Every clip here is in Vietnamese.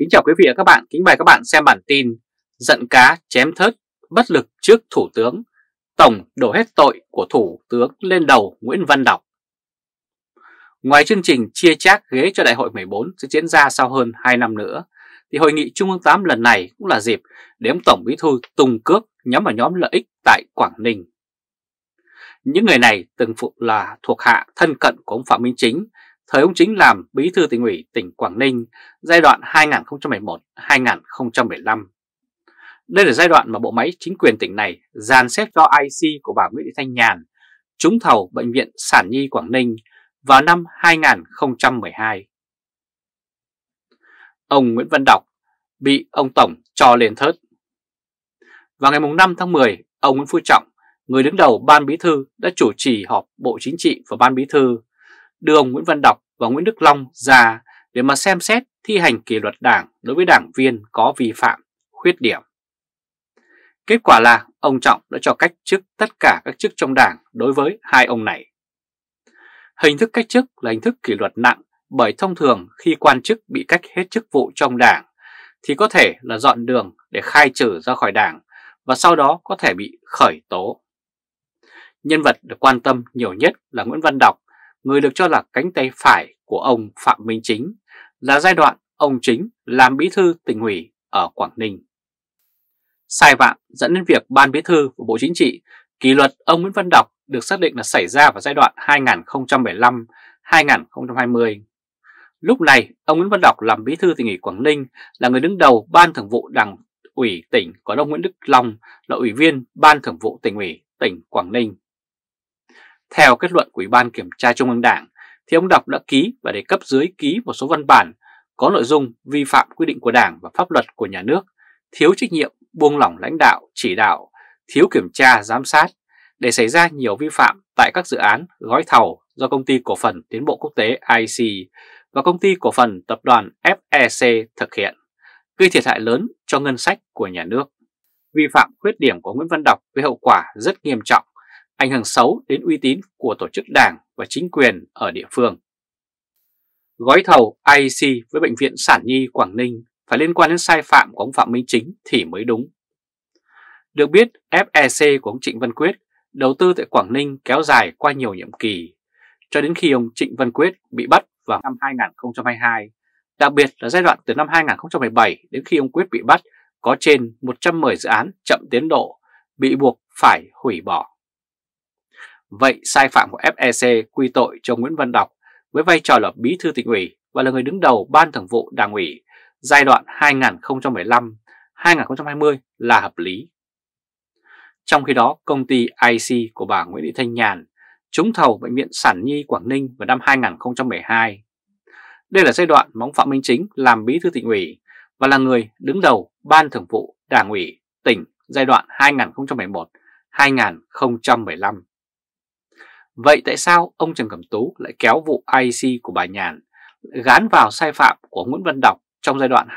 Kính chào quý vị và các bạn, kính mời các bạn xem bản tin Giận cá chém thớt, bất lực trước Thủ tướng Tổng đổ hết tội của Thủ tướng lên đầu Nguyễn Văn Đọc Ngoài chương trình chia chác ghế cho đại hội 14 sẽ diễn ra sau hơn 2 năm nữa thì hội nghị Trung ương 8 lần này cũng là dịp để ông Tổng Bí Thư tung cước nhắm vào nhóm lợi ích tại Quảng Ninh. Những người này từng phụ là thuộc hạ thân cận của ông Phạm Minh Chính thời ông Chính làm bí thư tỉnh ủy tỉnh Quảng Ninh giai đoạn 2011-2015. Đây là giai đoạn mà bộ máy chính quyền tỉnh này dàn xếp cho IC của bà Nguyễn Thị Thanh Nhàn trúng thầu Bệnh viện Sản Nhi Quảng Ninh vào năm 2012. Ông Nguyễn Văn Đọc bị ông Tổng cho lên thớt. Vào ngày 5 tháng 10, ông Nguyễn Phú Trọng, người đứng đầu Ban Bí Thư đã chủ trì họp Bộ Chính trị và Ban Bí Thư đưa ông Nguyễn Văn Đọc và Nguyễn Đức Long ra để mà xem xét thi hành kỷ luật đảng đối với đảng viên có vi phạm, khuyết điểm. Kết quả là ông Trọng đã cho cách chức tất cả các chức trong đảng đối với hai ông này. Hình thức cách chức là hình thức kỷ luật nặng bởi thông thường khi quan chức bị cách hết chức vụ trong đảng thì có thể là dọn đường để khai trừ ra khỏi đảng và sau đó có thể bị khởi tố. Nhân vật được quan tâm nhiều nhất là Nguyễn Văn Đọc người được cho là cánh tay phải của ông Phạm Minh Chính, là giai đoạn ông Chính làm bí thư tỉnh ủy ở Quảng Ninh. Sai phạm dẫn đến việc Ban Bí thư của Bộ Chính trị kỷ luật ông Nguyễn Văn Đọc được xác định là xảy ra vào giai đoạn 2015-2020. Lúc này, ông Nguyễn Văn Đọc làm bí thư tỉnh ủy Quảng Ninh là người đứng đầu Ban Thường vụ Đảng ủy tỉnh, còn ông Nguyễn Đức Long là ủy viên Ban Thường vụ tỉnh ủy tỉnh Quảng Ninh. Theo kết luận của Ủy ban Kiểm tra Trung ương Đảng, thì ông Đọc đã ký và để cấp dưới ký một số văn bản có nội dung vi phạm quy định của Đảng và pháp luật của nhà nước, thiếu trách nhiệm, buông lỏng lãnh đạo, chỉ đạo, thiếu kiểm tra, giám sát, để xảy ra nhiều vi phạm tại các dự án gói thầu do Công ty Cổ phần Tiến bộ Quốc tế IC và Công ty Cổ phần Tập đoàn FEC thực hiện, gây thiệt hại lớn cho ngân sách của nhà nước. Vi phạm khuyết điểm của Nguyễn Văn Đọc với hậu quả rất nghiêm trọng ảnh hưởng xấu đến uy tín của tổ chức đảng và chính quyền ở địa phương. Gói thầu IEC với Bệnh viện Sản Nhi Quảng Ninh phải liên quan đến sai phạm của ông Phạm Minh Chính thì mới đúng. Được biết, FEC của ông Trịnh Văn Quyết đầu tư tại Quảng Ninh kéo dài qua nhiều nhiệm kỳ, cho đến khi ông Trịnh Văn Quyết bị bắt vào năm 2022, đặc biệt là giai đoạn từ năm 2017 đến khi ông Quyết bị bắt có trên 110 dự án chậm tiến độ, bị buộc phải hủy bỏ. Vậy sai phạm của FEC quy tội cho Nguyễn Văn Đọc với vai trò là bí thư tỉnh ủy và là người đứng đầu ban thường vụ đảng ủy giai đoạn 2015-2020 là hợp lý. Trong khi đó, công ty IC của bà Nguyễn Thị Thanh Nhàn trúng thầu Bệnh viện Sản Nhi Quảng Ninh vào năm 2012. Đây là giai đoạn mà ông Phạm Minh Chính làm bí thư tỉnh ủy và là người đứng đầu Ban Thường vụ Đảng ủy tỉnh giai đoạn 2011-2015. Vậy tại sao ông Trần Cẩm Tú lại kéo vụ IC của bà Nhàn gán vào sai phạm của Nguyễn Văn Đọc trong giai đoạn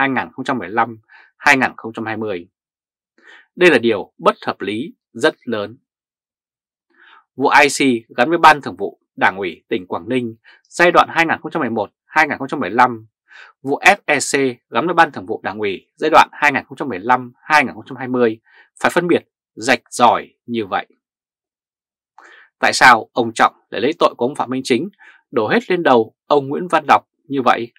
2015-2020? Đây là điều bất hợp lý rất lớn. Vụ IC gắn với Ban Thường vụ Đảng ủy tỉnh Quảng Ninh giai đoạn 2011-2015, vụ FEC gắn với Ban Thường vụ Đảng ủy giai đoạn 2015-2020 phải phân biệt rạch ròi như vậy. Tại sao ông Trọng lại lấy tội của ông Phạm Minh Chính đổ hết lên đầu ông Nguyễn Văn Đọc như vậy?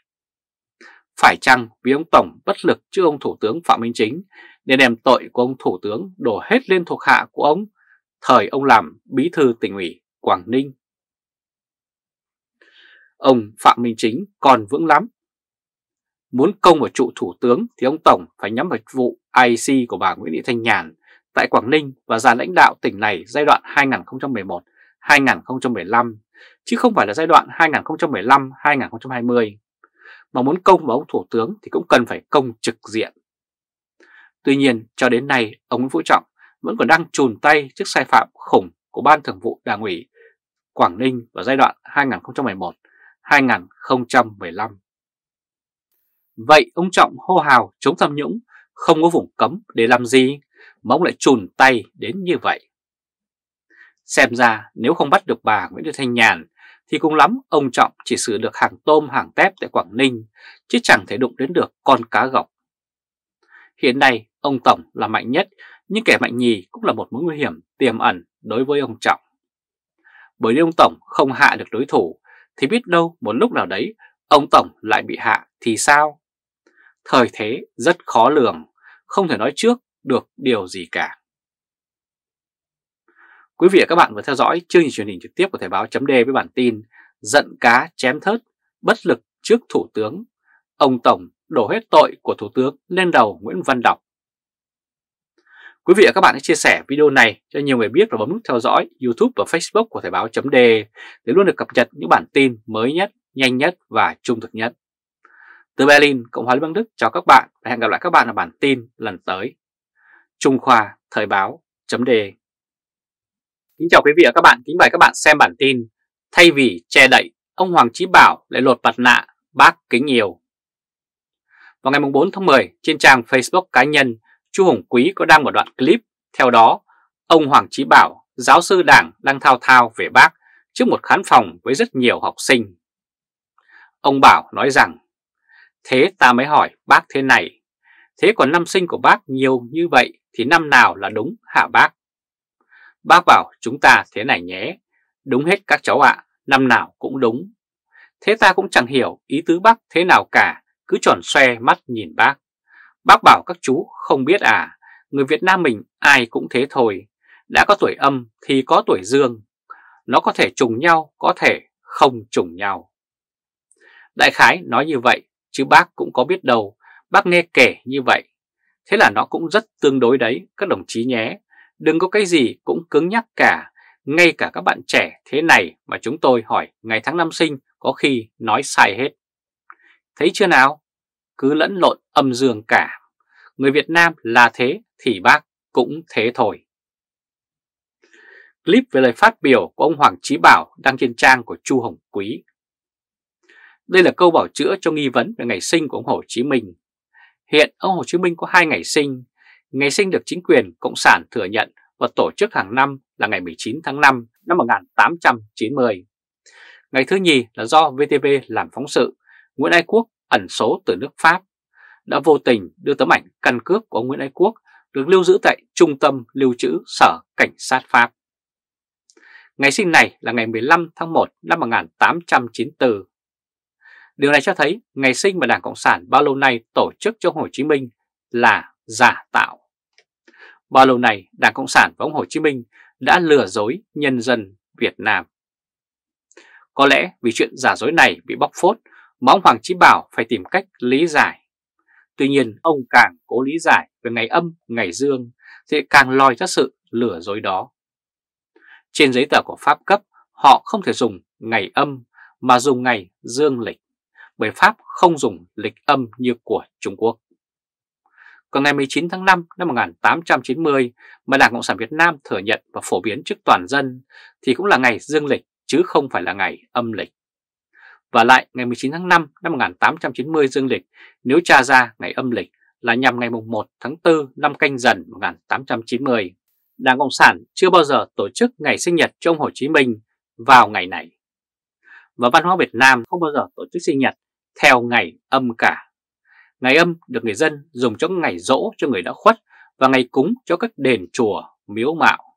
Phải chăng vì ông Tổng bất lực trước ông Thủ tướng Phạm Minh Chính nên đem tội của ông Thủ tướng đổ hết lên thuộc hạ của ông thời ông làm bí thư tỉnh ủy Quảng Ninh? Ông Phạm Minh Chính còn vững lắm. Muốn công vào trụ Thủ tướng thì ông Tổng phải nhắm vào vụ IC của bà Nguyễn Thị Thanh Nhàn tại Quảng Ninh và già lãnh đạo tỉnh này giai đoạn 2011-2015, chứ không phải là giai đoạn 2015-2020. Mà muốn công vào ông Thủ tướng thì cũng cần phải công trực diện. Tuy nhiên, cho đến nay, ông Nguyễn Phú Trọng vẫn còn đang trùn tay trước sai phạm khủng của Ban Thường vụ Đảng ủy Quảng Ninh vào giai đoạn 2011-2015. Vậy ông Trọng hô hào chống tham nhũng không có vùng cấm để làm gì mà ông lại trùn tay đến như vậy. Xem ra nếu không bắt được bà Nguyễn Thị Thanh Nhàn thì cũng lắm ông Trọng chỉ xử được hàng tôm hàng tép tại Quảng Ninh chứ chẳng thể đụng đến được con cá gọc. Hiện nay ông Tổng là mạnh nhất nhưng kẻ mạnh nhì cũng là một mối nguy hiểm tiềm ẩn đối với ông Trọng. Bởi nếu ông Tổng không hạ được đối thủ thì biết đâu một lúc nào đấy ông Tổng lại bị hạ thì sao? Thời thế rất khó lường, không thể nói trước được điều gì cả. Quý vị và các bạn vừa theo dõi chương trình truyền hình trực tiếp của Thời báo chấm với bản tin Giận cá chém thớt, bất lực trước Thủ tướng. Ông Tổng đổ hết tội của Thủ tướng lên đầu Nguyễn Văn Đọc. Quý vị và các bạn hãy chia sẻ video này cho nhiều người biết và bấm nút theo dõi YouTube và Facebook của Thời báo chấm để luôn được cập nhật những bản tin mới nhất, nhanh nhất và trung thực nhất. Từ Berlin, Cộng hòa Liên bang Đức chào các bạn và hẹn gặp lại các bạn ở bản tin lần tới. Trung Khoa Thời báo chấm đề. Kính chào quý vị và các bạn, kính mời các bạn xem bản tin Thay vì che đậy, ông Hoàng Chí Bảo lại lột mặt nạ, bác kính nhiều Vào ngày 4 tháng 10, trên trang Facebook cá nhân, Chu Hồng Quý có đăng một đoạn clip Theo đó, ông Hoàng Chí Bảo, giáo sư đảng đang thao thao về bác trước một khán phòng với rất nhiều học sinh Ông Bảo nói rằng Thế ta mới hỏi bác thế này Thế còn năm sinh của bác nhiều như vậy thì năm nào là đúng hả bác? Bác bảo chúng ta thế này nhé, đúng hết các cháu ạ, năm nào cũng đúng. Thế ta cũng chẳng hiểu ý tứ bác thế nào cả, cứ tròn xoe mắt nhìn bác. Bác bảo các chú không biết à, người Việt Nam mình ai cũng thế thôi, đã có tuổi âm thì có tuổi dương. Nó có thể trùng nhau, có thể không trùng nhau. Đại khái nói như vậy, chứ bác cũng có biết đâu, bác nghe kể như vậy Thế là nó cũng rất tương đối đấy các đồng chí nhé. Đừng có cái gì cũng cứng nhắc cả. Ngay cả các bạn trẻ thế này mà chúng tôi hỏi ngày tháng năm sinh có khi nói sai hết. Thấy chưa nào? Cứ lẫn lộn âm dương cả. Người Việt Nam là thế thì bác cũng thế thôi. Clip về lời phát biểu của ông Hoàng Chí Bảo đăng trên trang của Chu Hồng Quý. Đây là câu bảo chữa cho nghi vấn về ngày sinh của ông Hồ Chí Minh Hiện ông Hồ Chí Minh có hai ngày sinh. Ngày sinh được chính quyền Cộng sản thừa nhận và tổ chức hàng năm là ngày 19 tháng 5 năm 1890. Ngày thứ nhì là do VTV làm phóng sự, Nguyễn Ái Quốc ẩn số từ nước Pháp đã vô tình đưa tấm ảnh căn cước của ông Nguyễn Ái Quốc được lưu giữ tại Trung tâm Lưu trữ Sở Cảnh sát Pháp. Ngày sinh này là ngày 15 tháng 1 năm 1894. Điều này cho thấy ngày sinh mà Đảng Cộng sản bao lâu nay tổ chức cho Hồ Chí Minh là giả tạo. Bao lâu nay Đảng Cộng sản và ông Hồ Chí Minh đã lừa dối nhân dân Việt Nam. Có lẽ vì chuyện giả dối này bị bóc phốt mà ông Hoàng Chí Bảo phải tìm cách lý giải. Tuy nhiên ông càng cố lý giải về ngày âm, ngày dương thì càng lòi ra sự lừa dối đó. Trên giấy tờ của Pháp cấp họ không thể dùng ngày âm mà dùng ngày dương lịch bởi Pháp không dùng lịch âm như của Trung Quốc. Còn ngày 19 tháng 5 năm 1890 mà Đảng Cộng sản Việt Nam thừa nhận và phổ biến trước toàn dân thì cũng là ngày dương lịch chứ không phải là ngày âm lịch. Và lại ngày 19 tháng 5 năm 1890 dương lịch nếu tra ra ngày âm lịch là nhằm ngày 1 tháng 4 năm canh dần 1890. Đảng Cộng sản chưa bao giờ tổ chức ngày sinh nhật cho ông Hồ Chí Minh vào ngày này. Và văn hóa Việt Nam không bao giờ tổ chức sinh nhật theo ngày âm cả. Ngày âm được người dân dùng cho ngày dỗ cho người đã khuất và ngày cúng cho các đền chùa, miếu mạo.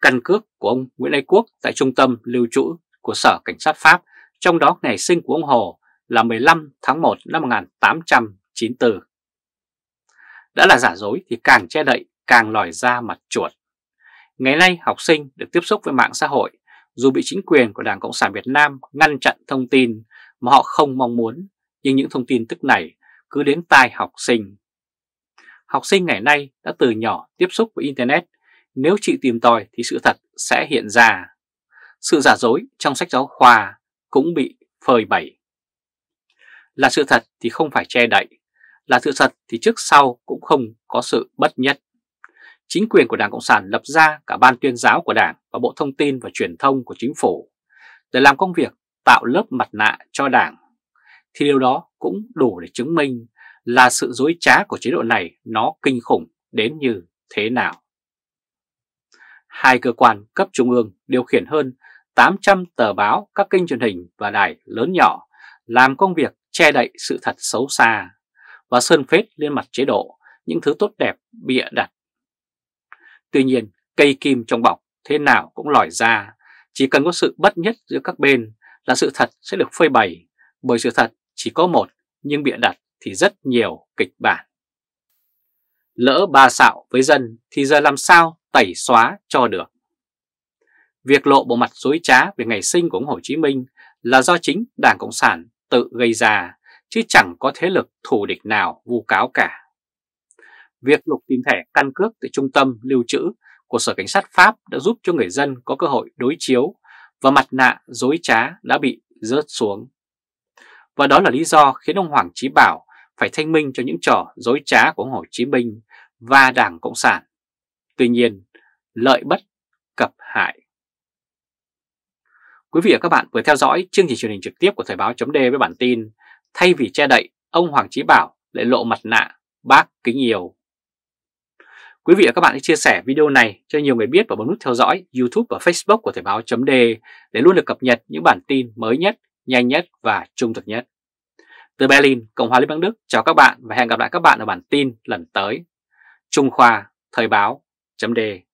Căn cước của ông Nguyễn Ái Quốc tại trung tâm lưu trữ của Sở Cảnh sát Pháp, trong đó ngày sinh của ông Hồ là 15 tháng 1 năm 1894. Đã là giả dối thì càng che đậy, càng lòi ra mặt chuột. Ngày nay học sinh được tiếp xúc với mạng xã hội, dù bị chính quyền của Đảng Cộng sản Việt Nam ngăn chặn thông tin, mà họ không mong muốn, nhưng những thông tin tức này cứ đến tai học sinh. Học sinh ngày nay đã từ nhỏ tiếp xúc với Internet, nếu chị tìm tòi thì sự thật sẽ hiện ra. Sự giả dối trong sách giáo khoa cũng bị phơi bày. Là sự thật thì không phải che đậy, là sự thật thì trước sau cũng không có sự bất nhất. Chính quyền của Đảng Cộng sản lập ra cả Ban tuyên giáo của Đảng và Bộ Thông tin và Truyền thông của Chính phủ để làm công việc tạo lớp mặt nạ cho đảng, thì điều đó cũng đủ để chứng minh là sự dối trá của chế độ này nó kinh khủng đến như thế nào. Hai cơ quan cấp trung ương điều khiển hơn 800 tờ báo, các kênh truyền hình và đài lớn nhỏ làm công việc che đậy sự thật xấu xa và sơn phết lên mặt chế độ những thứ tốt đẹp bịa đặt. Tuy nhiên, cây kim trong bọc thế nào cũng lòi ra, chỉ cần có sự bất nhất giữa các bên là sự thật sẽ được phơi bày bởi sự thật chỉ có một nhưng bịa đặt thì rất nhiều kịch bản. Lỡ ba xạo với dân thì giờ làm sao tẩy xóa cho được. Việc lộ bộ mặt dối trá về ngày sinh của ông Hồ Chí Minh là do chính Đảng Cộng sản tự gây ra, chứ chẳng có thế lực thù địch nào vu cáo cả. Việc lục tìm thẻ căn cước tại trung tâm lưu trữ của Sở Cảnh sát Pháp đã giúp cho người dân có cơ hội đối chiếu và mặt nạ dối trá đã bị rớt xuống. Và đó là lý do khiến ông Hoàng Chí Bảo phải thanh minh cho những trò dối trá của ông Hồ Chí Minh và Đảng Cộng sản. Tuy nhiên, lợi bất cập hại. Quý vị và các bạn vừa theo dõi chương trình truyền hình trực tiếp của Thời báo chấm với bản tin Thay vì che đậy, ông Hoàng Chí Bảo lại lộ mặt nạ bác kính yêu. Quý vị và các bạn hãy chia sẻ video này cho nhiều người biết và bấm nút theo dõi YouTube và Facebook của Thời báo .d để luôn được cập nhật những bản tin mới nhất, nhanh nhất và trung thực nhất. Từ Berlin, Cộng hòa Liên bang Đức, chào các bạn và hẹn gặp lại các bạn ở bản tin lần tới. Trung Khoa, Thời báo .d